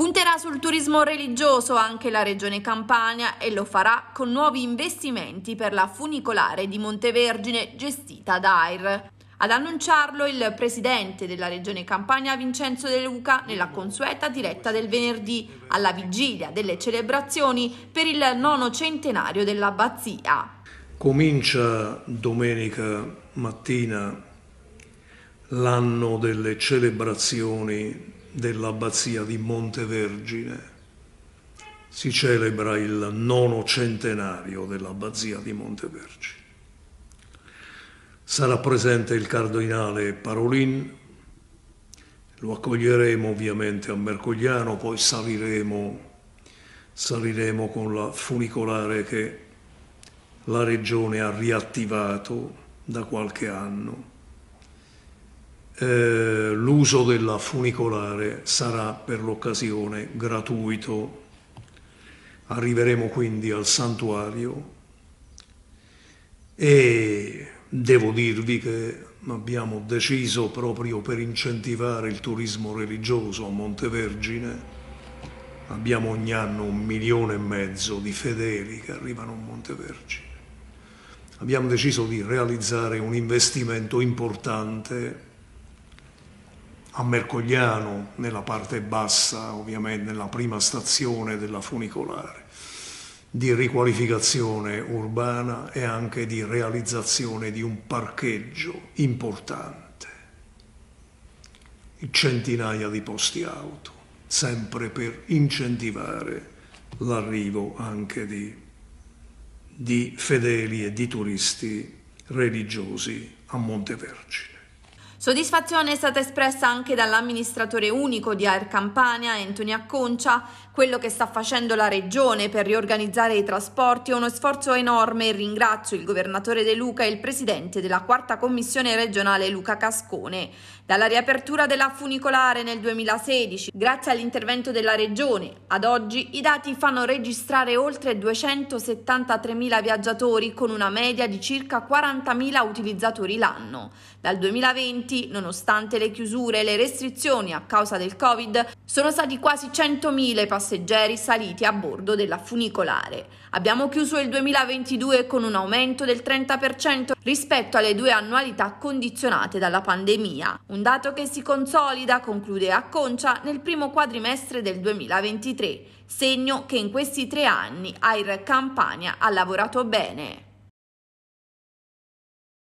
Punterà sul turismo religioso anche la Regione Campania e lo farà con nuovi investimenti per la funicolare di Montevergine gestita da AIR. Ad annunciarlo il presidente della Regione Campania Vincenzo De Luca nella consueta diretta del venerdì alla vigilia delle celebrazioni per il nono centenario dell'abbazia. Comincia domenica mattina l'anno delle celebrazioni dell'abbazia di Montevergine. Si celebra il nono centenario dell'abbazia di Montevergine. Sarà presente il cardinale Parolin, lo accoglieremo ovviamente a Mercogliano, poi saliremo, saliremo con la funicolare che la regione ha riattivato da qualche anno. Eh, l'uso della funicolare sarà per l'occasione gratuito. Arriveremo quindi al santuario e devo dirvi che abbiamo deciso proprio per incentivare il turismo religioso a Montevergine. Abbiamo ogni anno un milione e mezzo di fedeli che arrivano a Montevergine. Abbiamo deciso di realizzare un investimento importante a Mercogliano, nella parte bassa, ovviamente nella prima stazione della funicolare, di riqualificazione urbana e anche di realizzazione di un parcheggio importante, centinaia di posti auto, sempre per incentivare l'arrivo anche di, di fedeli e di turisti religiosi a Montevergine. Soddisfazione è stata espressa anche dall'amministratore unico di Air Campania, Antonio Acconcia. Quello che sta facendo la regione per riorganizzare i trasporti è uno sforzo enorme e ringrazio il governatore De Luca e il presidente della quarta commissione regionale Luca Cascone. Dalla riapertura della funicolare nel 2016, grazie all'intervento della regione, ad oggi i dati fanno registrare oltre 273.000 viaggiatori con una media di circa 40.000 utilizzatori l'anno. Dal 2020 iscritti, nonostante le chiusure e le restrizioni a causa del Covid, sono stati quasi 100.000 i passeggeri saliti a bordo della funicolare. Abbiamo chiuso il 2022 con un aumento del 30% rispetto alle due annualità condizionate dalla pandemia, un dato che si consolida, conclude a Concia, nel primo quadrimestre del 2023, segno che in questi tre anni Air Campania ha lavorato bene.